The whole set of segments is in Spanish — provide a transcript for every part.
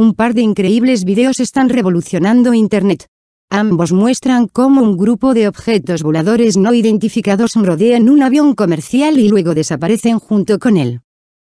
un par de increíbles videos están revolucionando Internet. Ambos muestran cómo un grupo de objetos voladores no identificados rodean un avión comercial y luego desaparecen junto con él.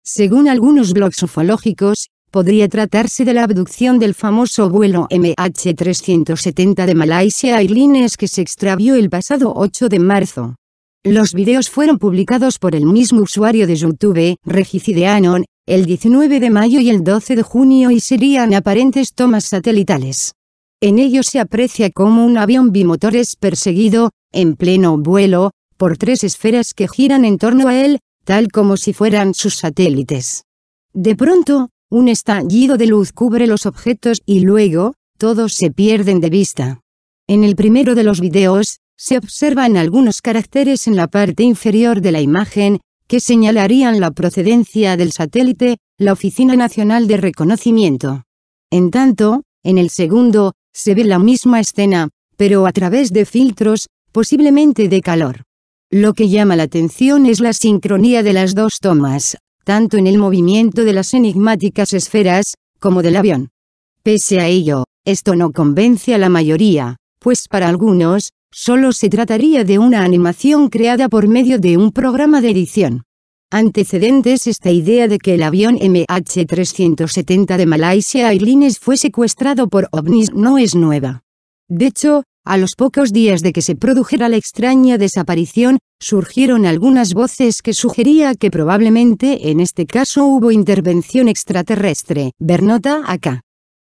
Según algunos blogs ufológicos, podría tratarse de la abducción del famoso vuelo MH370 de Malaysia Airlines que se extravió el pasado 8 de marzo. Los videos fueron publicados por el mismo usuario de YouTube, Regicideanon, el 19 de mayo y el 12 de junio y serían aparentes tomas satelitales. En ellos se aprecia como un avión bimotor es perseguido, en pleno vuelo, por tres esferas que giran en torno a él, tal como si fueran sus satélites. De pronto, un estallido de luz cubre los objetos y luego, todos se pierden de vista. En el primero de los videos, se observan algunos caracteres en la parte inferior de la imagen, señalarían la procedencia del satélite, la Oficina Nacional de Reconocimiento. En tanto, en el segundo, se ve la misma escena, pero a través de filtros, posiblemente de calor. Lo que llama la atención es la sincronía de las dos tomas, tanto en el movimiento de las enigmáticas esferas, como del avión. Pese a ello, esto no convence a la mayoría, pues para algunos, Solo se trataría de una animación creada por medio de un programa de edición. Antecedentes esta idea de que el avión MH370 de Malaysia Airlines fue secuestrado por ovnis no es nueva. De hecho, a los pocos días de que se produjera la extraña desaparición, surgieron algunas voces que sugería que probablemente en este caso hubo intervención extraterrestre, Bernota acá.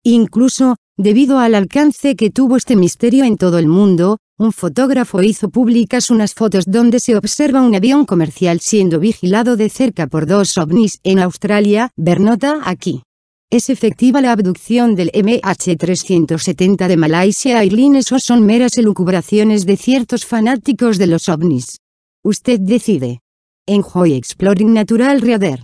Incluso, debido al alcance que tuvo este misterio en todo el mundo, un fotógrafo hizo públicas unas fotos donde se observa un avión comercial siendo vigilado de cerca por dos ovnis en Australia, Bernota aquí. ¿Es efectiva la abducción del MH370 de Malaysia Airlines o son meras elucubraciones de ciertos fanáticos de los ovnis? Usted decide. Enjoy Exploring Natural Reader.